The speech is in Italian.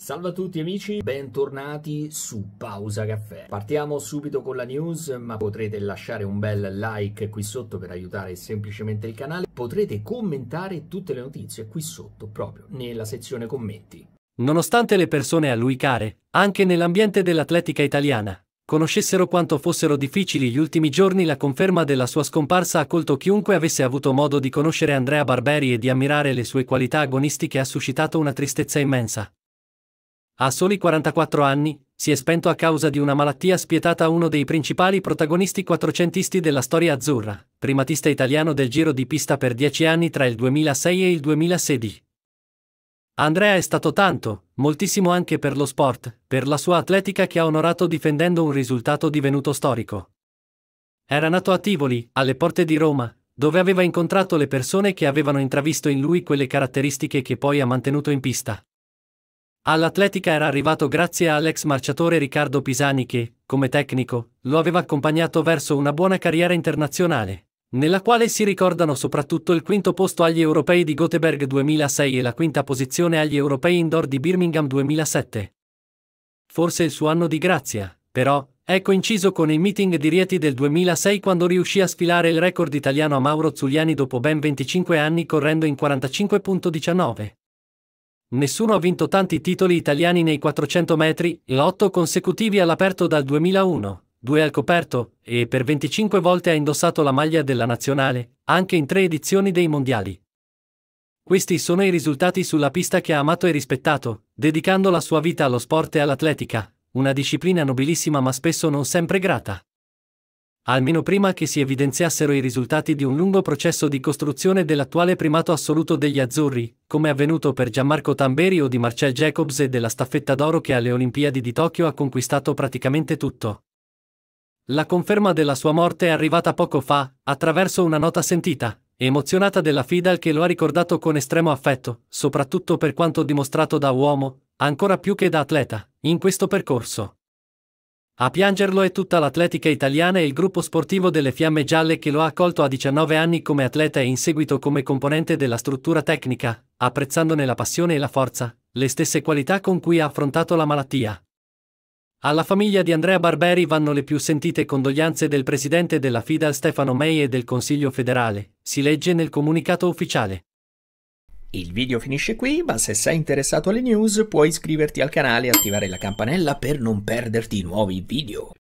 Salve a tutti amici, bentornati su Pausa Caffè. Partiamo subito con la news, ma potrete lasciare un bel like qui sotto per aiutare semplicemente il canale. Potrete commentare tutte le notizie qui sotto, proprio nella sezione commenti. Nonostante le persone a lui care, anche nell'ambiente dell'atletica italiana, conoscessero quanto fossero difficili gli ultimi giorni, la conferma della sua scomparsa ha colto chiunque avesse avuto modo di conoscere Andrea Barberi e di ammirare le sue qualità agonistiche ha suscitato una tristezza immensa. A soli 44 anni, si è spento a causa di una malattia spietata uno dei principali protagonisti quattrocentisti della storia azzurra, primatista italiano del giro di pista per 10 anni tra il 2006 e il 2016. Andrea è stato tanto, moltissimo anche per lo sport, per la sua atletica che ha onorato difendendo un risultato divenuto storico. Era nato a Tivoli, alle porte di Roma, dove aveva incontrato le persone che avevano intravisto in lui quelle caratteristiche che poi ha mantenuto in pista. All'atletica era arrivato grazie all'ex marciatore Riccardo Pisani che, come tecnico, lo aveva accompagnato verso una buona carriera internazionale, nella quale si ricordano soprattutto il quinto posto agli europei di Göteborg 2006 e la quinta posizione agli europei indoor di Birmingham 2007. Forse il suo anno di grazia, però, è coinciso con il meeting di Rieti del 2006 quando riuscì a sfilare il record italiano a Mauro Zuliani dopo ben 25 anni correndo in 45.19. Nessuno ha vinto tanti titoli italiani nei 400 metri, e 8 consecutivi all'aperto dal 2001, 2 al coperto, e per 25 volte ha indossato la maglia della nazionale, anche in tre edizioni dei mondiali. Questi sono i risultati sulla pista che ha amato e rispettato, dedicando la sua vita allo sport e all'atletica, una disciplina nobilissima ma spesso non sempre grata. Almeno prima che si evidenziassero i risultati di un lungo processo di costruzione dell'attuale primato assoluto degli azzurri, come è avvenuto per Gianmarco Tamberi o di Marcel Jacobs e della staffetta d'oro che alle Olimpiadi di Tokyo ha conquistato praticamente tutto. La conferma della sua morte è arrivata poco fa, attraverso una nota sentita, emozionata della Fidal che lo ha ricordato con estremo affetto, soprattutto per quanto dimostrato da uomo, ancora più che da atleta, in questo percorso. A piangerlo è tutta l'atletica italiana e il gruppo sportivo delle Fiamme Gialle che lo ha accolto a 19 anni come atleta e in seguito come componente della struttura tecnica, apprezzandone la passione e la forza, le stesse qualità con cui ha affrontato la malattia. Alla famiglia di Andrea Barberi vanno le più sentite condoglianze del presidente della FIDAL Stefano May e del Consiglio federale, si legge nel comunicato ufficiale. Il video finisce qui, ma se sei interessato alle news puoi iscriverti al canale e attivare la campanella per non perderti nuovi video.